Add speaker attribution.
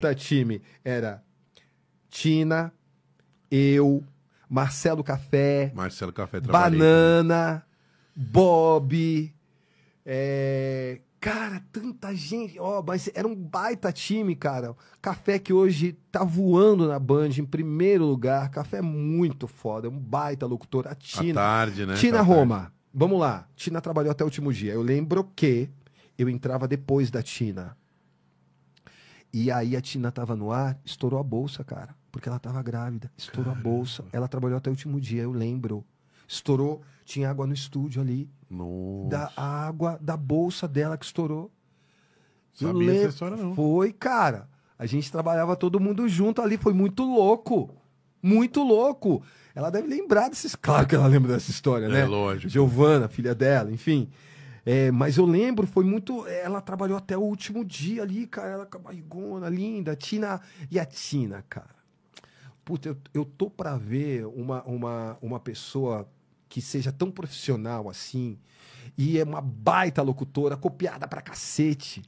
Speaker 1: da time era Tina, eu, Marcelo Café,
Speaker 2: Marcelo Café
Speaker 1: Banana, Bob, é... cara, tanta gente, ó, oh, mas era um baita time, cara. Café que hoje tá voando na Band em primeiro lugar, Café é muito foda, é um baita locutor. A Tina, tarde,
Speaker 3: né? Tina Roma,
Speaker 1: tarde. vamos lá. Tina trabalhou até o último dia. Eu lembro que eu entrava depois da Tina. E aí a Tina tava no ar, estourou a bolsa, cara. Porque ela tava grávida, estourou Caramba. a bolsa. Ela trabalhou até o último dia, eu lembro. Estourou, tinha água no estúdio ali.
Speaker 2: Nossa. Da
Speaker 1: água da bolsa dela que estourou.
Speaker 2: Sabia eu lembro. essa história, não.
Speaker 1: Foi, cara. A gente trabalhava todo mundo junto ali, foi muito louco. Muito louco. Ela deve lembrar desses. Claro que ela lembra dessa história, é, né? É lógico. Giovana, filha dela, enfim. É, mas eu lembro, foi muito. Ela trabalhou até o último dia ali, cara. Ela com a barrigona linda. Tina. E a Tina, cara. Puta, eu, eu tô pra ver uma, uma, uma pessoa que seja tão profissional assim. E é uma baita locutora, copiada pra cacete.